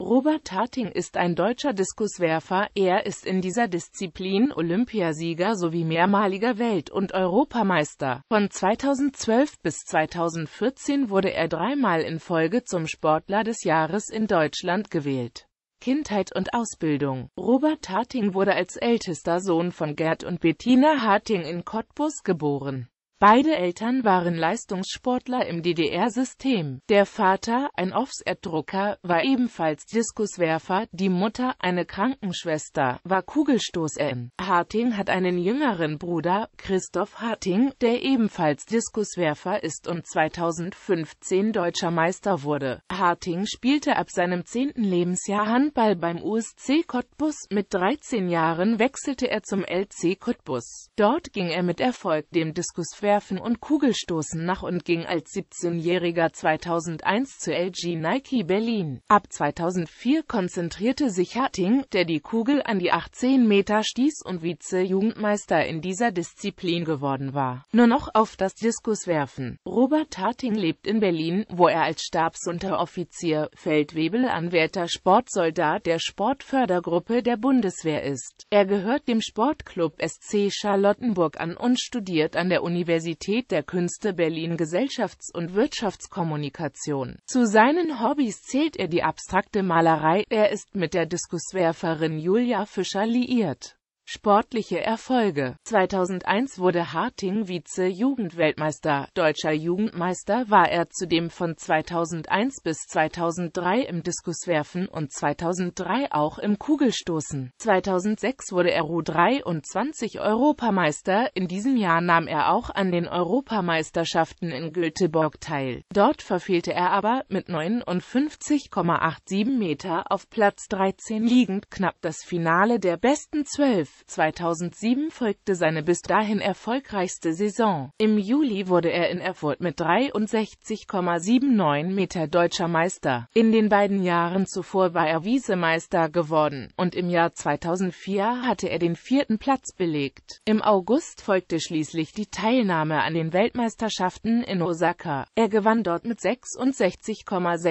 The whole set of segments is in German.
Robert Harting ist ein deutscher Diskuswerfer, er ist in dieser Disziplin Olympiasieger sowie mehrmaliger Welt- und Europameister. Von 2012 bis 2014 wurde er dreimal in Folge zum Sportler des Jahres in Deutschland gewählt. Kindheit und Ausbildung Robert Harting wurde als ältester Sohn von Gerd und Bettina Harting in Cottbus geboren. Beide Eltern waren Leistungssportler im DDR-System. Der Vater, ein Offset-Drucker, war ebenfalls Diskuswerfer, die Mutter, eine Krankenschwester, war kugelstoß Kugelstoßerin. Harting hat einen jüngeren Bruder, Christoph Harting, der ebenfalls Diskuswerfer ist und 2015 deutscher Meister wurde. Harting spielte ab seinem zehnten Lebensjahr Handball beim USC Cottbus. Mit 13 Jahren wechselte er zum LC Cottbus. Dort ging er mit Erfolg dem Diskuswerfer Ballwerfen und Kugelstoßen nach und ging als 17-Jähriger 2001 zu LG Nike Berlin. Ab 2004 konzentrierte sich Hatting, der die Kugel an die 18 Meter stieß und Vize-Jugendmeister in dieser Disziplin geworden war, nur noch auf das Diskuswerfen. Robert Hatting lebt in Berlin, wo er als Stabsunteroffizier, Feldwebelanwärter, Sportsoldat der Sportfördergruppe der Bundeswehr ist. Er gehört dem Sportclub SC Charlottenburg an und studiert an der Universität Universität der Künste Berlin Gesellschafts- und Wirtschaftskommunikation. Zu seinen Hobbys zählt er die abstrakte Malerei, er ist mit der Diskuswerferin Julia Fischer liiert Sportliche Erfolge 2001 wurde Harting Vize-Jugendweltmeister. Deutscher Jugendmeister war er zudem von 2001 bis 2003 im Diskuswerfen und 2003 auch im Kugelstoßen. 2006 wurde er U23 Europameister. In diesem Jahr nahm er auch an den Europameisterschaften in Göteborg teil. Dort verfehlte er aber mit 59,87 Meter auf Platz 13 liegend knapp das Finale der besten 12. 2007 folgte seine bis dahin erfolgreichste Saison. Im Juli wurde er in Erfurt mit 63,79 Meter deutscher Meister. In den beiden Jahren zuvor war er Wiesemeister geworden und im Jahr 2004 hatte er den vierten Platz belegt. Im August folgte schließlich die Teilnahme an den Weltmeisterschaften in Osaka. Er gewann dort mit 66,68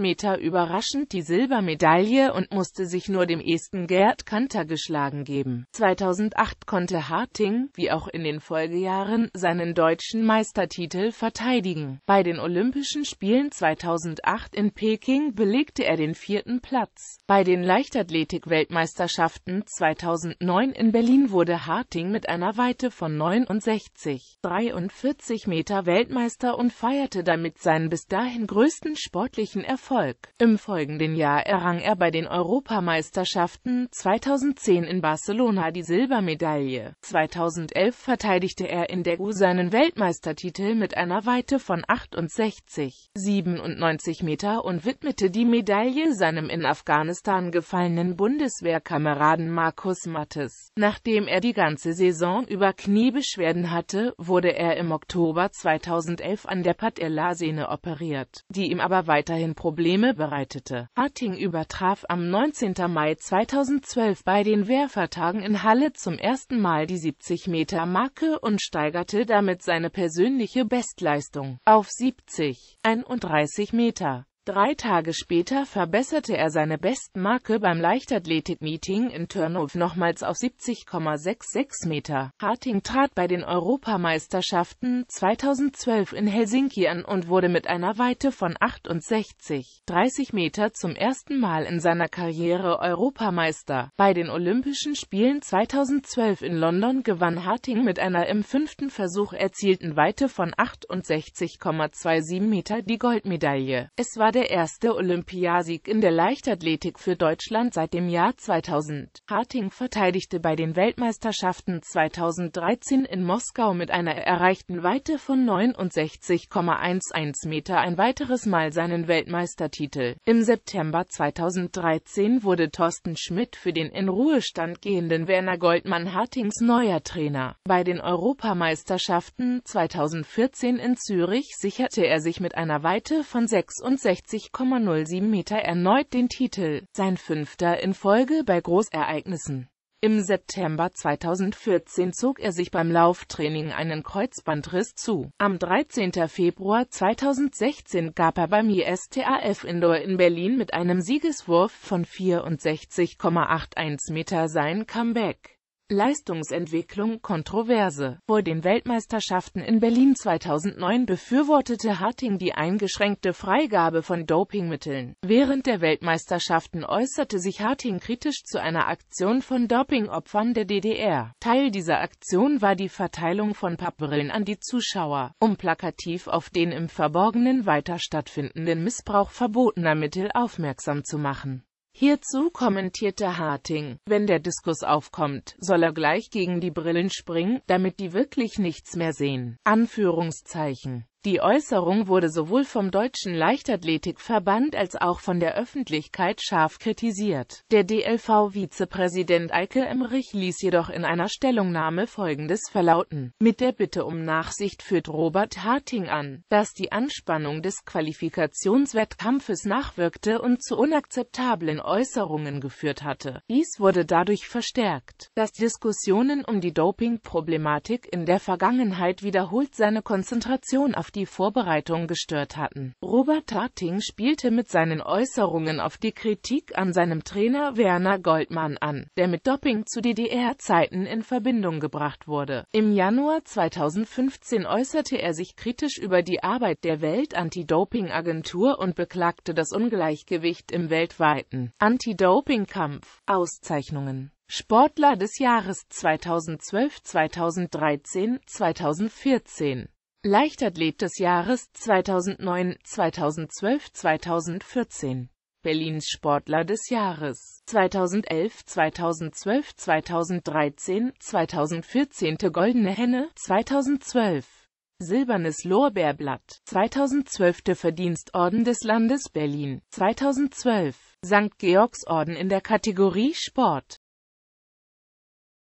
Meter überraschend die Silbermedaille und musste sich nur dem Esten Gerd Kanter geschlagen geben. 2008 konnte Harting, wie auch in den Folgejahren, seinen deutschen Meistertitel verteidigen. Bei den Olympischen Spielen 2008 in Peking belegte er den vierten Platz. Bei den Leichtathletik-Weltmeisterschaften 2009 in Berlin wurde Harting mit einer Weite von 69,43 Meter Weltmeister und feierte damit seinen bis dahin größten sportlichen Erfolg. Im folgenden Jahr errang er bei den Europameisterschaften 2010 in Barcelona Barcelona die Silbermedaille. 2011 verteidigte er in der U seinen Weltmeistertitel mit einer Weite von 68,97 Meter und widmete die Medaille seinem in Afghanistan gefallenen Bundeswehrkameraden Markus Mattes. Nachdem er die ganze Saison über Kniebeschwerden hatte, wurde er im Oktober 2011 an der Patellasehne operiert, die ihm aber weiterhin Probleme bereitete. Harting übertraf am 19. Mai 2012 bei den Werfertagen Saison in Halle zum ersten Mal die 70-Meter-Marke und steigerte damit seine persönliche Bestleistung auf 70, 31 Meter. Drei Tage später verbesserte er seine Bestmarke beim Leichtathletik-Meeting in Turnhof nochmals auf 70,66 Meter. Harting trat bei den Europameisterschaften 2012 in Helsinki an und wurde mit einer Weite von 68,30 Meter zum ersten Mal in seiner Karriere Europameister. Bei den Olympischen Spielen 2012 in London gewann Harting mit einer im fünften Versuch erzielten Weite von 68,27 Meter die Goldmedaille. Es war der erste Olympiasieg in der Leichtathletik für Deutschland seit dem Jahr 2000. Harting verteidigte bei den Weltmeisterschaften 2013 in Moskau mit einer erreichten Weite von 69,11 Meter ein weiteres Mal seinen Weltmeistertitel. Im September 2013 wurde Thorsten Schmidt für den in Ruhestand gehenden Werner Goldmann Hartings neuer Trainer. Bei den Europameisterschaften 2014 in Zürich sicherte er sich mit einer Weite von 66 67,07 Meter erneut den Titel, sein fünfter in Folge bei Großereignissen. Im September 2014 zog er sich beim Lauftraining einen Kreuzbandriss zu. Am 13. Februar 2016 gab er beim ISTAF Indoor in Berlin mit einem Siegeswurf von 64,81 Meter sein Comeback. Leistungsentwicklung Kontroverse. Vor den Weltmeisterschaften in Berlin 2009 befürwortete Harting die eingeschränkte Freigabe von Dopingmitteln. Während der Weltmeisterschaften äußerte sich Harting kritisch zu einer Aktion von Dopingopfern der DDR. Teil dieser Aktion war die Verteilung von Pappbrillen an die Zuschauer, um plakativ auf den im Verborgenen weiter stattfindenden Missbrauch verbotener Mittel aufmerksam zu machen. Hierzu kommentierte Harting, wenn der Diskus aufkommt, soll er gleich gegen die Brillen springen, damit die wirklich nichts mehr sehen. Anführungszeichen. Die Äußerung wurde sowohl vom Deutschen Leichtathletikverband als auch von der Öffentlichkeit scharf kritisiert. Der DLV-Vizepräsident Eike Emrich ließ jedoch in einer Stellungnahme Folgendes verlauten. Mit der Bitte um Nachsicht führt Robert Harting an, dass die Anspannung des Qualifikationswettkampfes nachwirkte und zu unakzeptablen Äußerungen geführt hatte. Dies wurde dadurch verstärkt, dass Diskussionen um die Doping-Problematik in der Vergangenheit wiederholt seine Konzentration auf die Vorbereitung gestört hatten. Robert Harting spielte mit seinen Äußerungen auf die Kritik an seinem Trainer Werner Goldmann an, der mit Doping zu DDR-Zeiten in Verbindung gebracht wurde. Im Januar 2015 äußerte er sich kritisch über die Arbeit der Welt-Anti-Doping-Agentur und beklagte das Ungleichgewicht im weltweiten Anti-Doping-Kampf. Auszeichnungen Sportler des Jahres 2012, 2013, 2014 Leichtathlet des Jahres 2009, 2012, 2014 Berlins Sportler des Jahres 2011, 2012, 2013, 2014 Goldene Henne 2012 Silbernes Lorbeerblatt 2012 Verdienstorden des Landes Berlin 2012 St. Georgsorden in der Kategorie Sport